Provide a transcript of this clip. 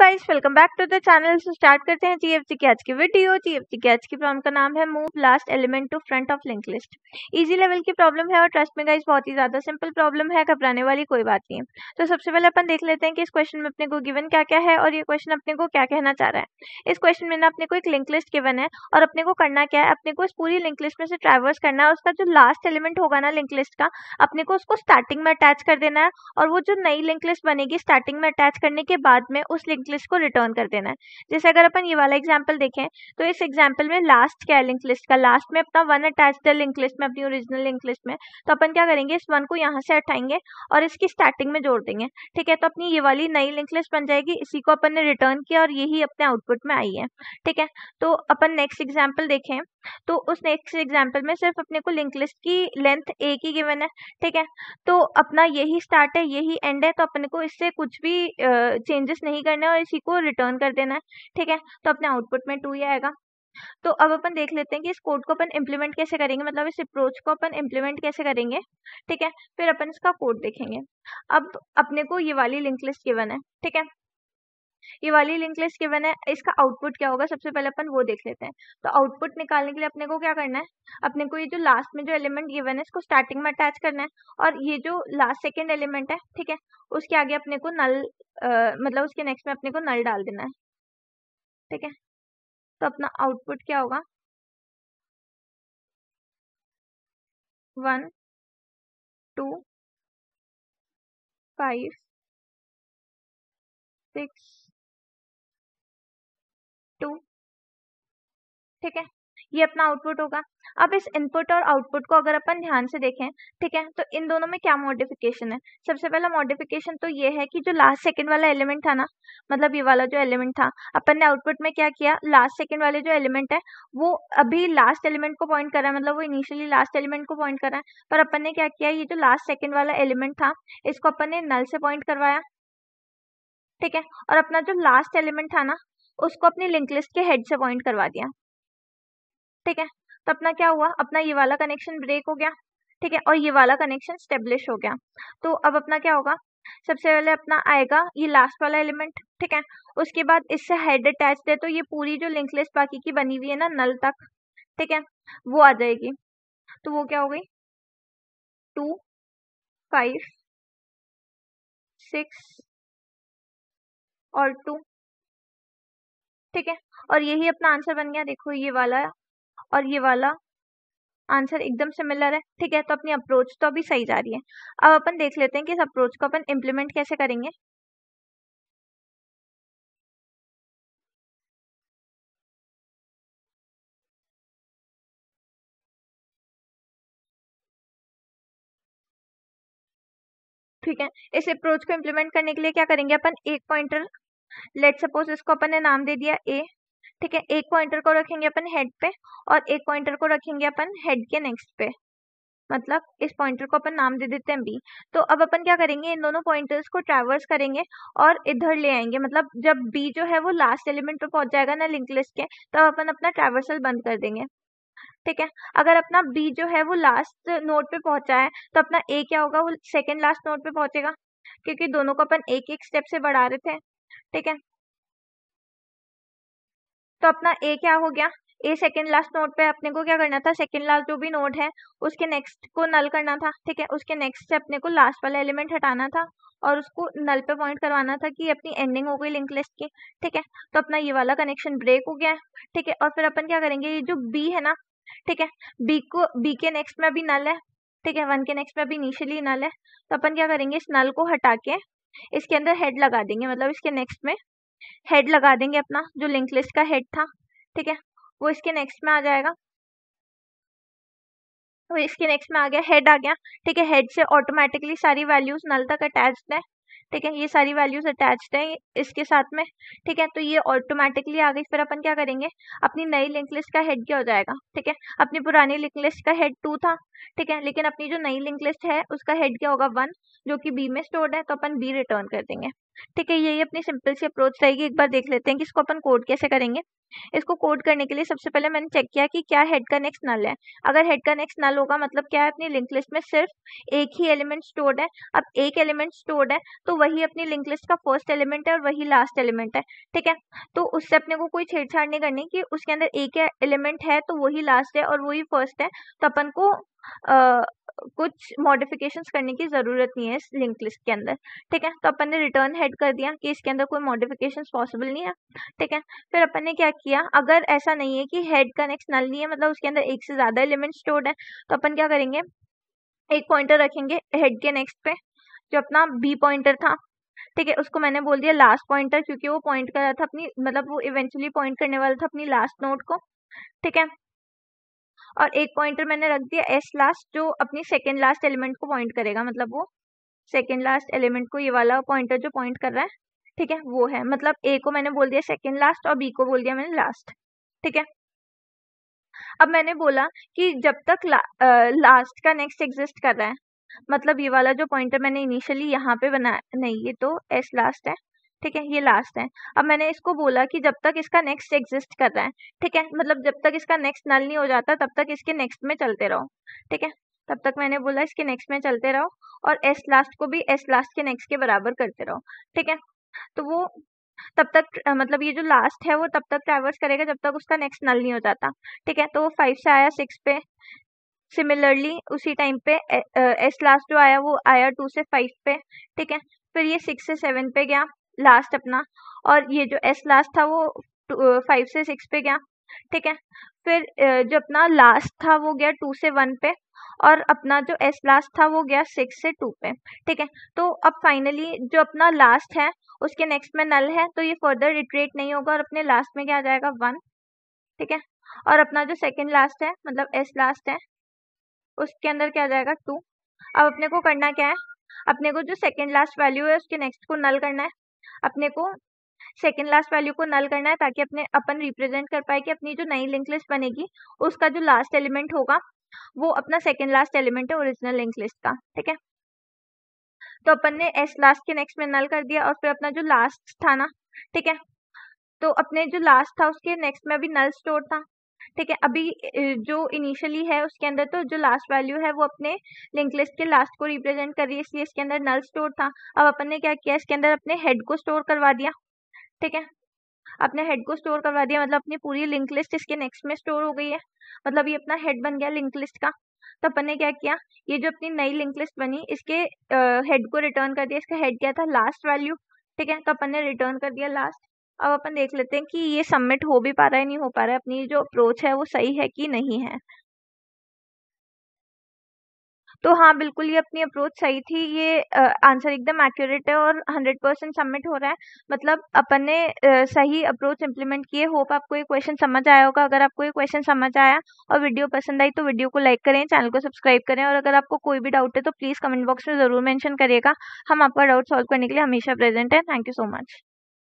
guys welcome back to the channel so start करते हैं GFC की आज की वीडियो जीएफसी की आज की प्रॉब्लम का नाम है move last element to front of link list easy level की प्रॉब्लम है और ट्रस्ट में गाइस बहुत ही ज्यादा सिंपल प्रॉब्लम है घबराने वाली कोई बात नहीं तो सबसे पहले अपन देख लेते हैं कि इस क्वेश्चन में अपने को गिवन क्या क्या है और ये क्वेश्चन अपने को क्या कहना चाह रहा है इस क्वेश्चन में ना अपने को एक लिंक लिस्ट गिवन है और अपने को करना क्या है अपने को इस पूरी लिंक लिस्ट में से ट्रैवर्स करना है उसका जो लास्ट एलिमेंट होगा ना लिंक लिस्ट का अपने को उसको स्टार्टिंग में अटैच कर देना है और वो जो नई लिंक लिस्ट बनेगी स्टार्टिंग में अटैच करने के बाद में उस लिंक लिस्ट को रिटर्न कर देना है जैसे अगर अपन ये वाला एग्जाम्पल देखें तो इस एग्जाम्पल में लास्ट क्या है लिंक लिस्ट का लास्ट में अपना one attach the link list में अपनी ओरिजिनल लिंक लिस्ट में तो अपन क्या करेंगे इस वन को यहाँ से हटाएंगे और इसकी स्टार्टिंग में जोड़ देंगे ठीक है तो अपनी ये वाली नई लिंक लिस्ट बन जाएगी इसी को अपन ने रिटर्न किया और यही अपने आउटपुट में आई है ठीक है तो अपन नेक्स्ट एग्जाम्पल देखें तो उस नेक्स्ट एग्जाम्पल में सिर्फ अपने को लिंक लिस्ट की लेंथ एक ही गिवन है ठीक है तो अपना यही स्टार्ट है यही एंड है तो अपने को इससे कुछ भी चेंजेस नहीं करने और इसी को रिटर्न कर देना है ठीक है तो अपने आउटपुट में टू ही आएगा तो अब अपन देख लेते हैं कि इस कोड को अपन इम्प्लीमेंट कैसे करेंगे मतलब इस अप्रोच को अपन इम्प्लीमेंट कैसे करेंगे ठीक है फिर अपन इसका कोड देखेंगे अब अपने को ये वाली लिंक लिस्ट गिवन है ठीक है ये वाली लिंक लिस्ट गिवन है इसका आउटपुट क्या होगा सबसे पहले अपन वो देख लेते हैं तो आउटपुट निकालने के लिए अपने को क्या करना है अपने को ये जो लास्ट में जो एलिमेंट गिवन है इसको स्टार्टिंग में अटैच करना है और ये जो लास्ट सेकेंड एलिमेंट है ठीक है उसके आगे अपने को नल आ, मतलब उसके नेक्स्ट में अपने को नल डाल देना है ठीक है तो अपना आउटपुट क्या होगा वन टू फाइव सिक्स ठीक है ये अपना आउटपुट होगा अब इस इनपुट और आउटपुट को अगर अपन ध्यान से देखें ठीक है तो इन दोनों में क्या मॉडिफिकेशन है सबसे पहला मॉडिफिकेशन तो ये है कि जो लास्ट सेकंड वाला एलिमेंट था ना मतलब ये वाला जो एलिमेंट था अपन ने आउटपुट में क्या किया लास्ट सेकंड वाले जो एलिमेंट है वो अभी लास्ट एलिमेंट को पॉइंट करा है मतलब वो इनिशियली लास्ट एलिमेंट को पॉइंट करा है पर अपन ने क्या किया ये जो लास्ट सेकेंड वाला एलिमेंट था इसको अपन ने नल से पॉइंट करवाया ठीक है और अपना जो लास्ट एलिमेंट था ना उसको अपनी लिंक लिस्ट के हेड से पॉइंट करवा दिया ठीक है तो अपना क्या हुआ अपना ये वाला कनेक्शन ब्रेक हो गया ठीक है और ये वाला कनेक्शन स्टेब्लिश हो गया तो अब अपना क्या होगा सबसे पहले अपना आएगा ये लास्ट वाला एलिमेंट ठीक है उसके बाद इससे हेड अटैच है तो ये पूरी जो लिंक लिस्ट बाकी की बनी हुई है ना नल तक ठीक है वो आ जाएगी तो वो क्या हो गई टू फाइव सिक्स और टू ठीक है और यही अपना आंसर बन गया देखो ये वाला और ये वाला आंसर एकदम सिमिलर है ठीक है तो अपनी अप्रोच तो अभी सही जा रही है अब अपन देख लेते हैं कि इस अप्रोच को अपन इम्प्लीमेंट कैसे करेंगे ठीक है इस अप्रोच को इम्प्लीमेंट करने के लिए क्या करेंगे अपन एक पॉइंटर लेट सपोज इसको अपन ने नाम दे दिया ए ठीक है एक पॉइंटर को रखेंगे अपन हेड पे और एक पॉइंटर को रखेंगे अपन हेड के नेक्स्ट पे मतलब इस पॉइंटर को अपन नाम दे देते हैं बी तो अब अपन क्या करेंगे इन दोनों पॉइंटर्स को ट्रैवर्स करेंगे और इधर ले आएंगे मतलब जब बी जो है वो लास्ट एलिमेंट पे पहुंच जाएगा ना लिंक लिस्ट के तब तो अपन अपना ट्रैवर्सल बंद कर देंगे ठीक है अगर अपना बी जो है वो लास्ट नोट पे पहुंचा है तो अपना ए क्या होगा वो सेकेंड लास्ट नोट पे पहुंचेगा क्योंकि दोनों को अपन एक एक स्टेप से बढ़ा रहे थे ठीक है तो अपना ए क्या हो गया ए सेकेंड लास्ट नोट पे अपने को क्या करना था सेकेंड लास्ट जो भी नोट है उसके नेक्स्ट को नल करना था ठीक है उसके नेक्स्ट से अपने को लास्ट वाला एलिमेंट हटाना था और उसको नल पे पॉइंट करवाना था कि अपनी एंडिंग हो गई लिंक लिस्ट की ठीक है तो अपना ये वाला कनेक्शन ब्रेक हो गया ठीक है और फिर अपन क्या करेंगे ये जो बी है ना ठीक है बी को बी के नेक्स्ट में अभी नल है ठीक है वन के नेक्स्ट में अभी इनिशियली नल है तो अपन क्या करेंगे इस नल को हटा के इसके अंदर हेड लगा देंगे मतलब इसके नेक्स्ट में हेड लगा देंगे अपना जो लिंक लिस्ट का हेड था ठीक है वो इसके नेक्स्ट में आ जाएगा वो इसके नेक्स्ट में आ गया हेड आ गया ठीक है हेड से ऑटोमेटिकली सारी वैल्यूज नल तक अटैच्ड है ठीक है ये सारी वैल्यूज अटैच्ड है इसके साथ में ठीक है तो ये ऑटोमेटिकली आ गई फिर अपन क्या करेंगे अपनी नई लिंक लिस्ट का हेड क्या हो जाएगा ठीक है अपनी पुरानी लिंक लिस्ट का हेड टू था ठीक है लेकिन अपनी जो नई लिंक लिस्ट है उसका हेड क्या होगा वन जो कि बी में स्टोर्ड है तो अपन बी रिटर्न कर देंगे ठीक है यही अपनी सिंपल सी अप्रोच रहेगी एक बार देख लेते हैं कि इसको अपन कोड कैसे करेंगे इसको कोड करने के लिए सबसे पहले मैंने चेक किया कि क्या हेड का नेक्स्ट नल है अगर हेड का नेक्स्ट नल होगा मतलब क्या है अपनी लिंक लिस्ट में सिर्फ एक ही एलिमेंट स्टोर्ड है अब एक एलिमेंट स्टोर्ड है तो वही अपनी लिंक लिस्ट का फर्स्ट एलिमेंट है और वही लास्ट एलिमेंट है ठीक है तो उससे अपने को कोई छेड़छाड़ नहीं करनी कि उसके अंदर एक एलिमेंट है तो वही लास्ट है और वही फर्स्ट है तो अपन को आ, कुछ मॉडिफिकेशंस करने की ज़रूरत नहीं है इस लिंक लिस्ट के अंदर ठीक है तो अपन ने रिटर्न हेड कर दिया कि इसके अंदर कोई मॉडिफिकेशन पॉसिबल नहीं है ठीक है फिर अपन ने क्या किया अगर ऐसा नहीं है कि हेड का नेक्स्ट नल नहीं है मतलब उसके अंदर एक से ज़्यादा एलिमेंट स्टोर्ड है तो अपन क्या करेंगे एक पॉइंटर रखेंगे हेड के नेक्स्ट पे जो अपना बी पॉइंटर था ठीक है उसको मैंने बोल दिया लास्ट पॉइंटर क्योंकि वो पॉइंट कर रहा था अपनी मतलब वो इवेंचुअली पॉइंट करने वाला था अपनी लास्ट नोट को ठीक है और एक पॉइंटर मैंने रख दिया एस लास्ट जो अपनी सेकेंड लास्ट एलिमेंट को पॉइंट करेगा मतलब वो सेकेंड लास्ट एलिमेंट को ये वाला पॉइंटर जो पॉइंट कर रहा है ठीक है वो है मतलब ए को मैंने बोल दिया सेकेंड लास्ट और बी को बोल दिया मैंने लास्ट ठीक है अब मैंने बोला कि जब तक ला, आ, लास्ट का नेक्स्ट एग्जिस्ट कर रहा है मतलब ये वाला जो पॉइंटर मैंने इनिशियली यहाँ पे बनाया नहीं ये तो एस लास्ट है ठीक है ये लास्ट है अब मैंने इसको बोला कि जब तक इसका नेक्स्ट एग्जिस्ट कर रहा है ठीक है मतलब जब तक इसका नेक्स्ट नल नहीं हो जाता तब तक इसके नेक्स्ट में चलते रहो ठीक है तब तक मैंने बोला इसके नेक्स्ट में चलते रहो और एस लास्ट को भी एस लास्ट के नेक्स्ट के बराबर करते रहो ठीक है तो वो तब तक मतलब ये जो लास्ट है वो तब तक ट्रैवर्स करेगा जब तक उसका नेक्स्ट नल नहीं हो जाता ठीक है तो वो फाइव से आया सिक्स पे सिमिलरली उसी टाइम पे एस लास्ट जो आया वो आया टू से फाइव पे ठीक है फिर ये सिक्स से सेवन पे गया लास्ट अपना और ये जो एस लास्ट था वो फाइव से सिक्स पे गया ठीक है फिर जो अपना लास्ट था वो गया टू से वन पे और अपना जो एस लास्ट था वो गया सिक्स से टू पे ठीक है तो अब फाइनली जो अपना लास्ट है उसके नेक्स्ट में नल है तो ये फर्दर रिट्रेट नहीं होगा और अपने लास्ट में क्या आ जाएगा वन ठीक है और अपना जो सेकेंड लास्ट है मतलब एस लास्ट है उसके अंदर क्या आ जाएगा टू अब अपने को करना क्या है अपने को जो सेकेंड लास्ट वैल्यू है उसके नेक्स्ट को नल करना है अपने को सेकेंड लास्ट वैल्यू को नल करना है ताकि अपने अपन रिप्रेजेंट कर पाए कि अपनी जो नई लिंक लिस्ट बनेगी उसका जो लास्ट एलिमेंट होगा वो अपना सेकेंड लास्ट एलिमेंट है ओरिजिनल लिंक लिस्ट का ठीक है तो अपन ने एस लास्ट के नेक्स्ट में नल कर दिया और फिर अपना जो लास्ट था ना ठीक है तो अपने जो लास्ट था उसके नेक्स्ट में अभी नल स्टोर था ठीक है अभी जो इनिशियली है उसके अंदर तो जो लास्ट वैल्यू है वो अपने लिंक लिस्ट के लास्ट को रिप्रेजेंट कर रही है इसलिए इसके अंदर नल स्टोर था अब अपन ने क्या किया इसके अंदर अपने हेड को स्टोर करवा दिया ठीक है अपने हेड को स्टोर करवा दिया मतलब अपनी पूरी लिंक लिस्ट इसके नेक्स्ट में स्टोर हो गई है मतलब ये अपना हेड बन गया लिंक लिस्ट का तो अपन ने क्या किया ये जो अपनी नई लिंक लिस्ट बनी इसके हेड को रिटर्न कर दिया इसका हेड क्या था लास्ट वैल्यू ठीक है तो अपन ने रिटर्न कर दिया लास्ट अब अपन देख लेते हैं कि ये सबमिट हो भी पा रहा है नहीं हो पा रहा है अपनी जो अप्रोच है वो सही है कि नहीं है तो हाँ बिल्कुल ये अपनी अप्रोच सही थी ये आंसर एकदम एक्यूरेट है और हंड्रेड परसेंट सबमिट हो रहा है मतलब अपन ने सही अप्रोच इम्प्लीमेंट किए होप आपको ये क्वेश्चन समझ आया होगा अगर आपको ये क्वेश्चन समझ आया और वीडियो पसंद आई तो वीडियो को लाइक करें चैनल को सब्सक्राइब करें और अगर आपको कोई भी डाउट है तो प्लीज़ कमेंट बॉक्स में ज़रूर मैंशन करिएगा हम आपका डाउट सॉल्व करने के लिए हमेशा प्रेजेंट है थैंक यू सो मच